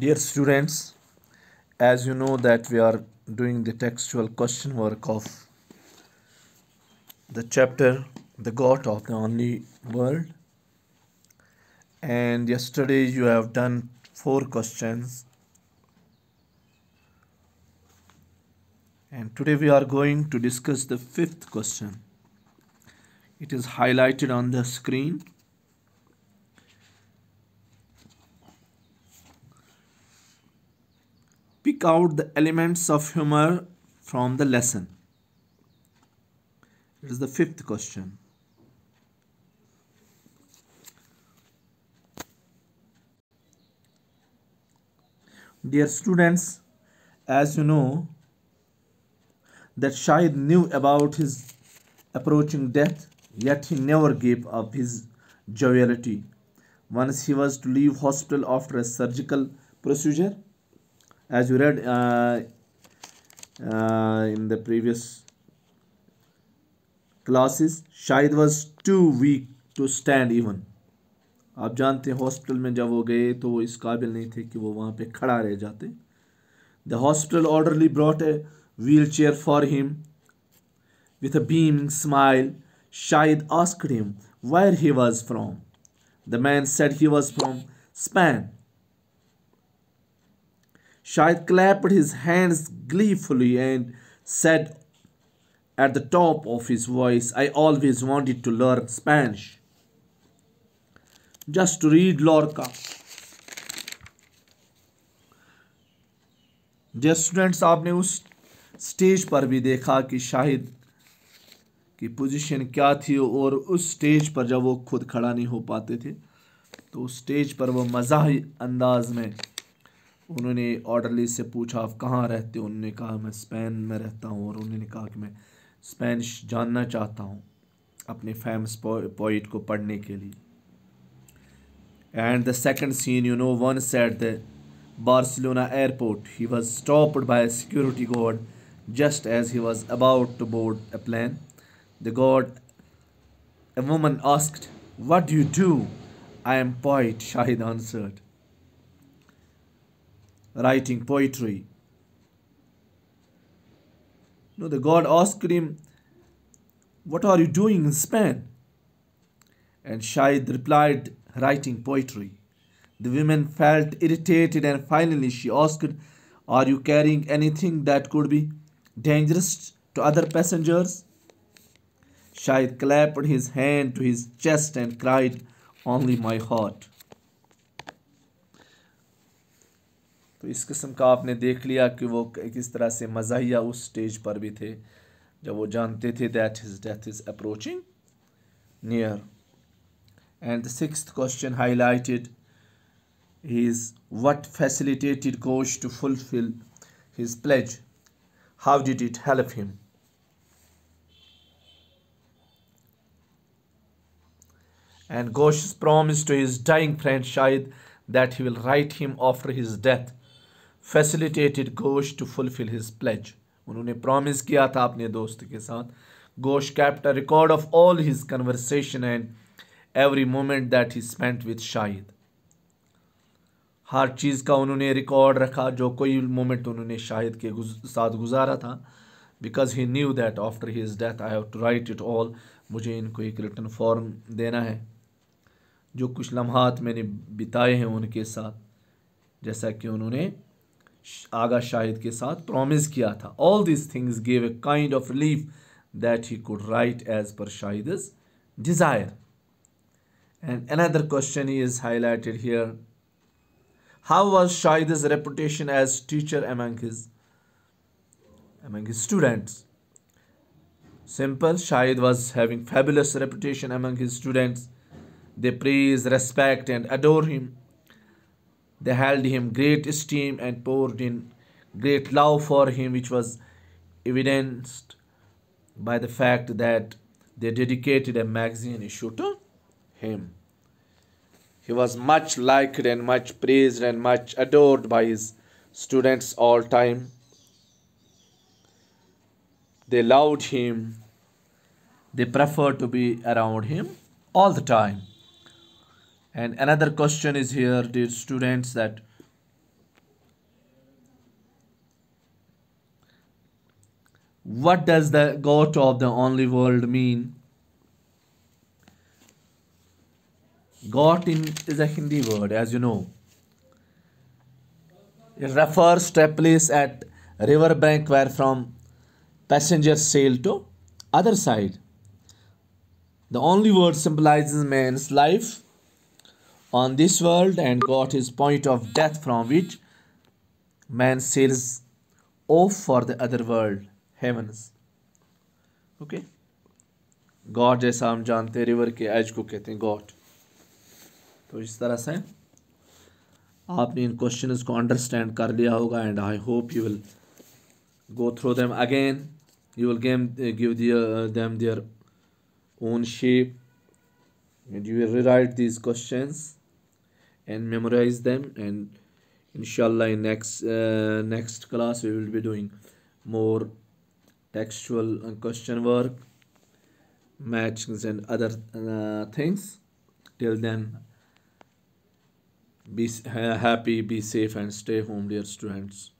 dear students as you know that we are doing the textual question work of the chapter the god of the only world and yesterday you have done four questions and today we are going to discuss the fifth question it is highlighted on the screen Pick out the elements of humor from the lesson. It is the fifth question. Dear students, as you know, that Shahid knew about his approaching death, yet he never gave up his joviality. Once he was to leave hospital after a surgical procedure, as you read uh, uh, in the previous classes शायद was too weak to stand even आप जानते हैं hospital में जब वो गए तो वो इस काबिल नहीं थे कि वो वहाँ पे खड़ा रह जाते the hospital orderly brought a wheelchair for him with a beaming smile Shahid asked him where he was from the man said he was from Spain Shahid clapped his hands gleefully and said at the top of his voice, I always wanted to learn Spanish. Just to read Lorca. जय students आपने उस stage पर भी देखा कि शाहिद की position क्या थी और उस स्टेज पर जब वो खुद खड़ा नहीं हो पाते थे तो उस स्टेज पर वो मज़ाही अंदाज में उन्होंने ऑर्डरली से पूछा आप कहाँ रहते हो उन्होंने कहा मैं स्पेन में रहता हूँ और उन्होंने कहा कि मैं स्पेनिश जानना चाहता हूँ अपने फेमस पॉइट को पढ़ने के लिए and the second scene you know one set the Barcelona airport he was stopped by security guard just as he was about to board a plane the guard a woman asked, What do you do? I am poet, Shahid writing poetry. No, the god asked him, What are you doing in Spain? And Shaid replied, Writing poetry. The woman felt irritated and finally she asked, Are you carrying anything that could be dangerous to other passengers? Shaid clapped his hand to his chest and cried, Only my heart. तो इस किस्म का आपने देख लिया कि वो किस तरह से मजाया उस स्टेज पर भी थे जब वो जानते थे that his death is approaching near and six question highlighted his what facilitated Ghosh to fulfil his pledge how did it help him And Ghosh promised to his dying friend Shahid that he will write him after his death. Facilitated Ghosh to fulfil his pledge उन्होंने promise किया था अपने दोस्त के साथ Ghosh kept record of all his conversation and every moment that he spent with Shahid हर चीज़ का उन्होंने रिकॉर्ड रखा जो कोई मोमेंट उन्होंने शाहिद के साथ गुजारा था because he knew that after his death I have to write it all मुझे इनको एक रिटर्न फॉर्म देना है जो कुछ लम्हात मैंने बिताए हैं उनके साथ जैसा कि उन्होंने आगा शाहिद के साथ प्रॉमिस किया था All these things gave a kind of relief that he could write as per Shahid's desire. And another question is highlighted here. How was Shahid's reputation as teacher among his among his students? Simple, Shahid was having fabulous reputation among his students. They praise, respect and adore him. They held him great esteem and poured in great love for him, which was evidenced by the fact that they dedicated a magazine issue to him. He was much liked and much praised and much adored by his students all time. They loved him. They preferred to be around him all the time and another question is here dear students that what does the god of the only world mean god in is a hindi word as you know it refers to a place at river bank where from passengers sail to other side the only word symbolizes man's life on this world and got his point of death from which man sails off for the other world heavens okay God जैसा हम जानते हैं river के as को कहते हैं God तो इस तरह से आपने इन क्वेश्चन को अंडरस्टैंड कर लिया होगा and I hope you will go through them again you will game give them their own shape and you will rewrite these questions and memorize them and inshallah in next uh, next class we will be doing more textual question work matchings and other uh, things till then be happy be safe and stay home dear students